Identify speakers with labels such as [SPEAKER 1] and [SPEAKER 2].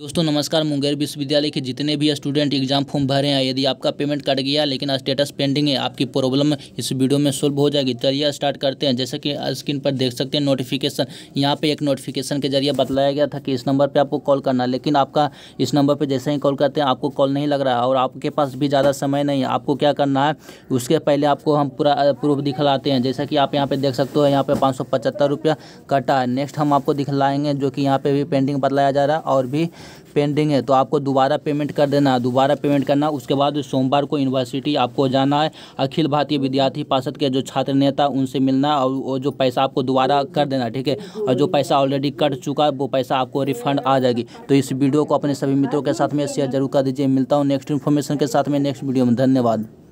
[SPEAKER 1] दोस्तों नमस्कार मुंगेर विश्वविद्यालय के जितने भी स्टूडेंट एग्जाम फॉर्म भर रहे हैं यदि आपका पेमेंट कट गया लेकिन स्टेटस पेंडिंग है आपकी प्रॉब्लम इस वीडियो में सोल्व हो जाएगी चलिए स्टार्ट करते हैं जैसे कि स्क्रीन पर देख सकते हैं नोटिफिकेशन यहाँ पे एक नोटिफिकेशन के जरिए बताया गया था कि इस नंबर पर आपको कॉल करना लेकिन आपका इस नंबर पर जैसे ही कॉल करते हैं आपको कॉल नहीं लग रहा है और आपके पास भी ज़्यादा समय नहीं है आपको क्या करना है उसके पहले आपको हम पूरा प्रूफ दिखलाते हैं जैसे कि आप यहाँ पर देख सकते हो यहाँ पर पाँच सौ पचहत्तर रुपया कटा है नेक्स्ट हम आपको दिखलाएंगे जो कि यहाँ पर भी पेंडिंग बतलाया जा रहा है और भी पेंडिंग है तो आपको दोबारा पेमेंट कर देना है दोबारा पेमेंट करना उसके बाद सोमवार को यूनिवर्सिटी आपको जाना है अखिल भारतीय विद्यार्थी पार्षद के जो छात्र नेता उनसे मिलना है और वो जो पैसा आपको दोबारा कर देना ठीक है और जो पैसा ऑलरेडी कट चुका है वो पैसा आपको रिफंड आ जाएगी तो इस वीडियो को अपने सभी मित्रों के साथ में शेयर जरूर कर दीजिए मिलता हूँ नेक्स्ट इन्फॉर्मेशन के साथ में नेक्स्ट वीडियो में धन्यवाद